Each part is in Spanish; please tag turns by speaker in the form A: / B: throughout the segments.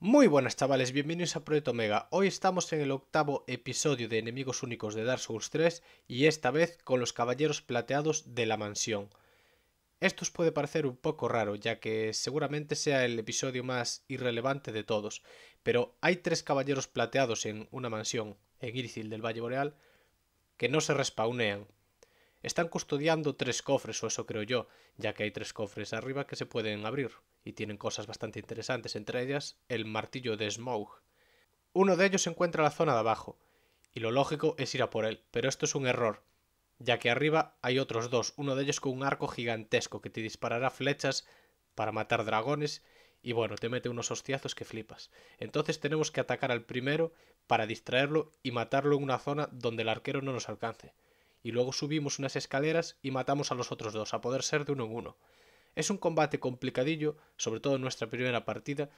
A: Muy buenas chavales, bienvenidos a Proyecto Omega. Hoy estamos en el octavo episodio de Enemigos Únicos de Dark Souls 3 y esta vez con los caballeros plateados de la mansión. Esto os puede parecer un poco raro, ya que seguramente sea el episodio más irrelevante de todos, pero hay tres caballeros plateados en una mansión en Ircil del Valle Boreal que no se respawnean, están custodiando tres cofres, o eso creo yo, ya que hay tres cofres arriba que se pueden abrir, y tienen cosas bastante interesantes, entre ellas el martillo de Smaug. Uno de ellos se encuentra la zona de abajo, y lo lógico es ir a por él, pero esto es un error, ya que arriba hay otros dos, uno de ellos con un arco gigantesco que te disparará flechas para matar dragones, y bueno, te mete unos hostiazos que flipas. Entonces tenemos que atacar al primero para distraerlo y matarlo en una zona donde el arquero no nos alcance y luego subimos unas escaleras y matamos a los otros dos, a poder ser de uno en uno. Es un combate complicadillo, sobre todo en nuestra primera partida,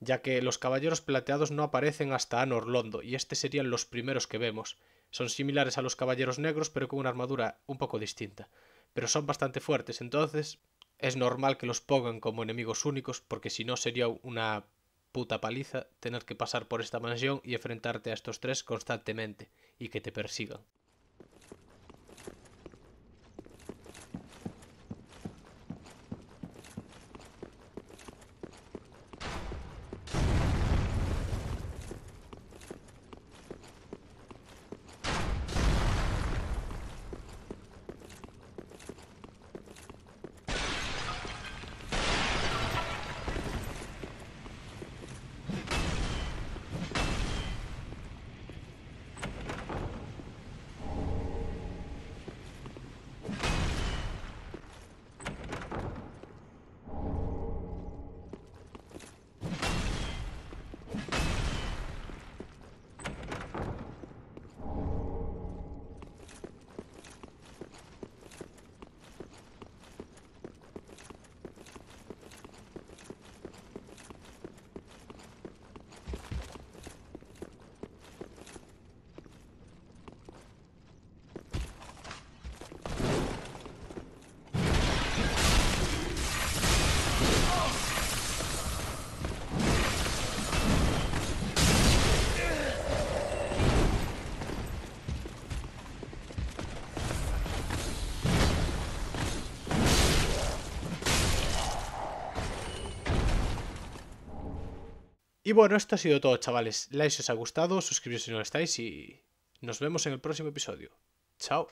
A: ya que los caballeros plateados no aparecen hasta Anor Londo, y este serían los primeros que vemos. Son similares a los caballeros negros, pero con una armadura un poco distinta. Pero son bastante fuertes, entonces es normal que los pongan como enemigos únicos, porque si no sería una puta paliza tener que pasar por esta mansión y enfrentarte a estos tres constantemente, y que te persigan. Y bueno, esto ha sido todo, chavales. Like si os ha gustado, suscribiros si no lo estáis y nos vemos en el próximo episodio. Chao.